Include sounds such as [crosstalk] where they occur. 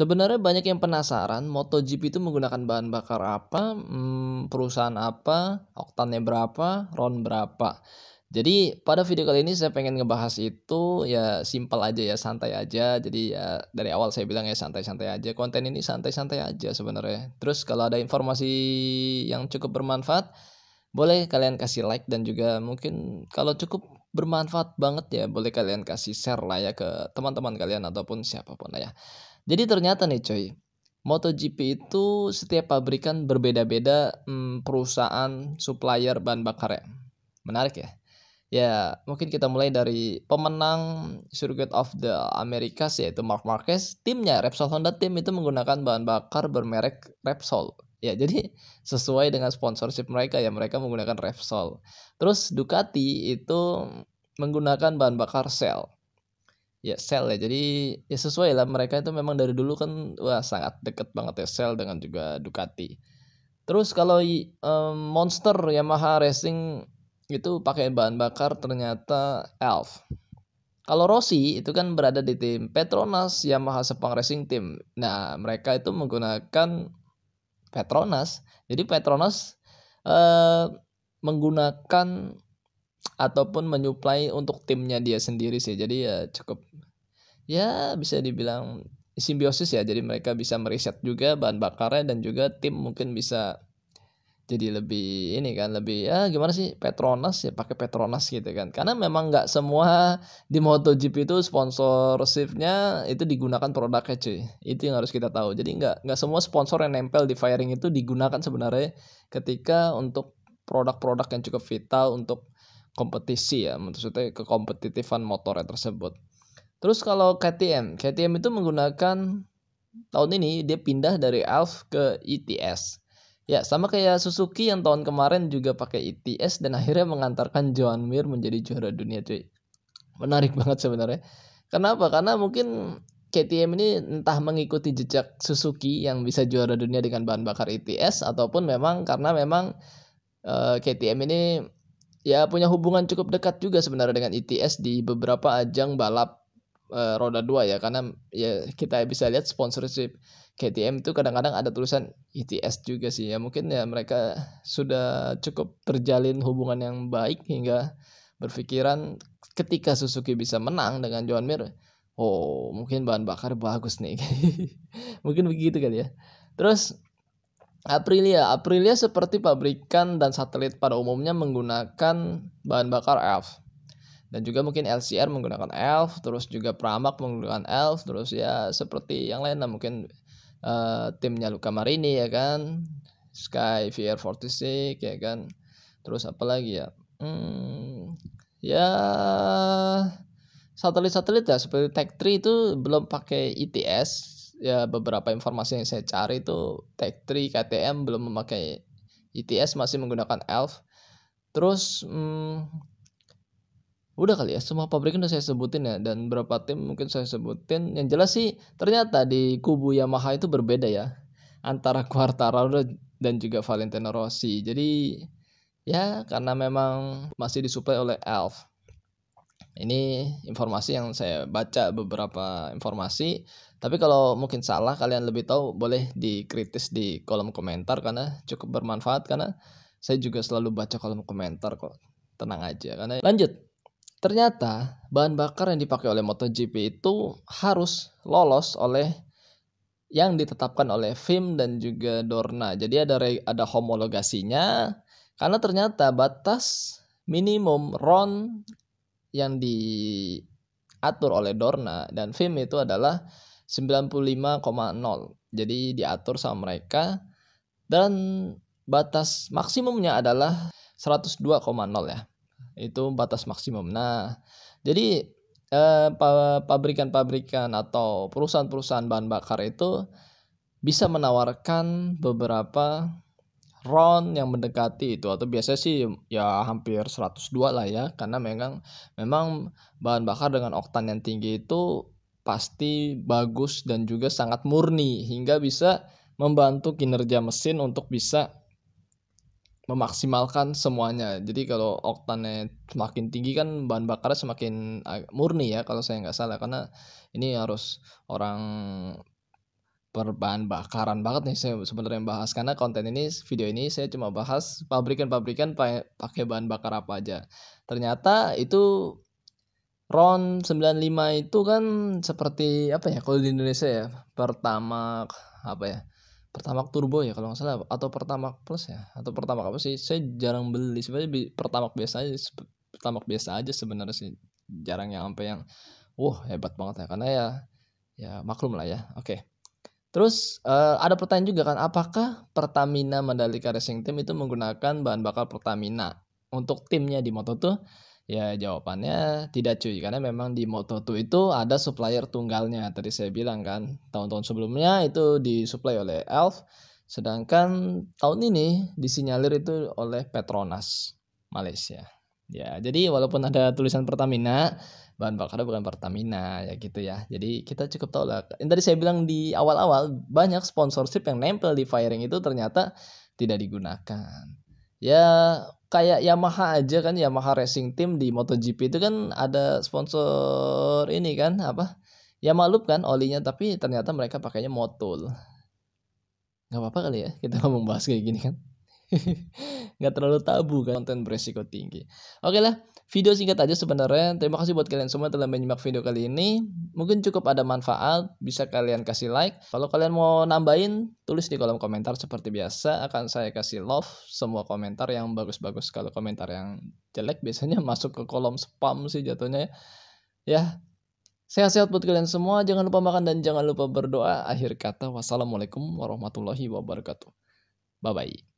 Sebenarnya banyak yang penasaran MotoGP itu menggunakan bahan bakar apa, hmm, perusahaan apa, oktannya berapa, ron berapa. Jadi pada video kali ini saya pengen ngebahas itu ya simpel aja ya santai aja. Jadi ya dari awal saya bilang ya santai-santai aja. Konten ini santai-santai aja sebenarnya. Terus kalau ada informasi yang cukup bermanfaat boleh kalian kasih like dan juga mungkin kalau cukup bermanfaat banget ya. Boleh kalian kasih share lah ya ke teman-teman kalian ataupun siapapun lah ya. Jadi ternyata nih coy, MotoGP itu setiap pabrikan berbeda-beda hmm, perusahaan supplier bahan bakar ya. Menarik ya. Ya, mungkin kita mulai dari pemenang Circuit of the Americas yaitu Mark Marquez. Timnya Repsol Honda Tim itu menggunakan bahan bakar bermerek Repsol. Ya, jadi [laughs] sesuai dengan sponsorship mereka ya mereka menggunakan Repsol. Terus Ducati itu menggunakan bahan bakar sel. Ya, sel ya. Jadi ya sesuai lah mereka itu memang dari dulu kan wah sangat deket banget ya sel dengan juga Ducati. Terus kalau um, Monster Yamaha Racing itu pakai bahan bakar ternyata Elf. Kalau Rossi itu kan berada di tim Petronas Yamaha Sepang Racing Team. Nah, mereka itu menggunakan Petronas. Jadi Petronas eh, menggunakan ataupun menyuplai untuk timnya dia sendiri sih. Jadi ya cukup ya bisa dibilang simbiosis ya. Jadi mereka bisa meriset juga bahan bakarnya dan juga tim mungkin bisa jadi lebih ini kan lebih ya gimana sih Petronas ya pakai Petronas gitu kan karena memang nggak semua di MotoGP itu sponsorshipnya itu digunakan produknya cuy itu yang harus kita tahu jadi nggak nggak semua sponsor yang nempel di firing itu digunakan sebenarnya ketika untuk produk-produk yang cukup vital untuk kompetisi ya maksudnya kekompetitifan motornya tersebut terus kalau KTM KTM itu menggunakan tahun ini dia pindah dari ALF ke ETS Ya, sama kayak Suzuki yang tahun kemarin juga pakai ITS e dan akhirnya mengantarkan Joan Mir menjadi juara dunia, cuy. Menarik banget sebenarnya. Kenapa? Karena mungkin KTM ini entah mengikuti jejak Suzuki yang bisa juara dunia dengan bahan bakar ITS e ataupun memang karena memang eh, KTM ini ya punya hubungan cukup dekat juga sebenarnya dengan ITS e di beberapa ajang balap Eh, roda dua ya karena ya kita bisa lihat sponsorship KTM itu kadang-kadang ada tulisan ITS e juga sih ya mungkin ya mereka sudah cukup terjalin hubungan yang baik hingga berpikiran ketika Suzuki bisa menang dengan Joan Mir oh mungkin bahan bakar bagus nih [laughs] mungkin begitu kali ya terus Aprilia Aprilia seperti pabrikan dan satelit pada umumnya menggunakan bahan bakar F dan juga mungkin LCR menggunakan ELF terus juga Pramak menggunakan ELF terus ya seperti yang lain lah mungkin uh, timnya Luka Marini ya kan Sky VR46 ya kan terus apa lagi ya hmm, ya satelit-satelit ya seperti Tech 3 itu belum pakai ITS e ya beberapa informasi yang saya cari itu Tech 3 KTM belum memakai ITS e masih menggunakan ELF terus hmm, udah kali ya semua pabrikan udah saya sebutin ya dan berapa tim mungkin saya sebutin yang jelas sih ternyata di kubu Yamaha itu berbeda ya antara Quartararo dan juga Valentino Rossi jadi ya karena memang masih disuplai oleh elf ini informasi yang saya baca beberapa informasi tapi kalau mungkin salah kalian lebih tahu boleh dikritis di kolom komentar karena cukup bermanfaat karena saya juga selalu baca kolom komentar kok tenang aja karena lanjut Ternyata bahan bakar yang dipakai oleh MotoGP itu harus lolos oleh yang ditetapkan oleh FIM dan juga Dorna. Jadi ada ada homologasinya karena ternyata batas minimum RON yang diatur oleh Dorna dan FIM itu adalah 95,0. Jadi diatur sama mereka dan batas maksimumnya adalah 102,0 ya itu batas maksimum. Nah, jadi eh, pabrikan-pabrikan atau perusahaan-perusahaan bahan bakar itu bisa menawarkan beberapa RON yang mendekati itu atau biasanya sih ya hampir 102 lah ya karena memang memang bahan bakar dengan oktan yang tinggi itu pasti bagus dan juga sangat murni hingga bisa membantu kinerja mesin untuk bisa memaksimalkan semuanya. Jadi kalau oktannya semakin tinggi kan bahan bakarnya semakin murni ya kalau saya nggak salah karena ini harus orang perbahan bakaran banget nih saya sebenarnya bahas karena konten ini video ini saya cuma bahas pabrikan-pabrikan pakai bahan bakar apa aja. Ternyata itu RON 95 itu kan seperti apa ya kalau di Indonesia ya pertama apa ya pertama turbo ya kalau nggak salah atau pertama plus ya atau pertama apa sih saya jarang beli sebenarnya pertama biasa aja pertama biasa aja sebenarnya sih jarang yang sampai yang wah hebat banget ya karena ya ya maklum lah ya oke okay. terus uh, ada pertanyaan juga kan apakah Pertamina Mandalika Racing Team itu menggunakan bahan bakar Pertamina untuk timnya di moto tuh Ya jawabannya tidak cuy karena memang di Moto2 itu ada supplier tunggalnya tadi saya bilang kan tahun-tahun sebelumnya itu disuplai oleh Elf sedangkan tahun ini disinyalir itu oleh Petronas Malaysia ya jadi walaupun ada tulisan Pertamina bahan bakarnya bukan Pertamina ya gitu ya jadi kita cukup tahu lah yang tadi saya bilang di awal-awal banyak sponsorship yang nempel di firing itu ternyata tidak digunakan ya kayak Yamaha aja kan Yamaha Racing Team di MotoGP itu kan ada sponsor ini kan apa Yamaha Loop kan olinya tapi ternyata mereka pakainya Motul nggak apa-apa kali ya kita [laughs] ngomong bahas kayak gini kan [laughs] nggak terlalu tabu kan konten beresiko tinggi oke lah video singkat aja sebenarnya terima kasih buat kalian semua telah menyimak video kali ini mungkin cukup ada manfaat bisa kalian kasih like kalau kalian mau nambahin tulis di kolom komentar seperti biasa akan saya kasih love semua komentar yang bagus-bagus kalau komentar yang jelek biasanya [laughs] masuk ke kolom spam sih jatuhnya ya. ya. Sehat-sehat buat kalian semua, jangan lupa makan dan jangan lupa berdoa. Akhir kata, wassalamualaikum warahmatullahi wabarakatuh. Bye-bye.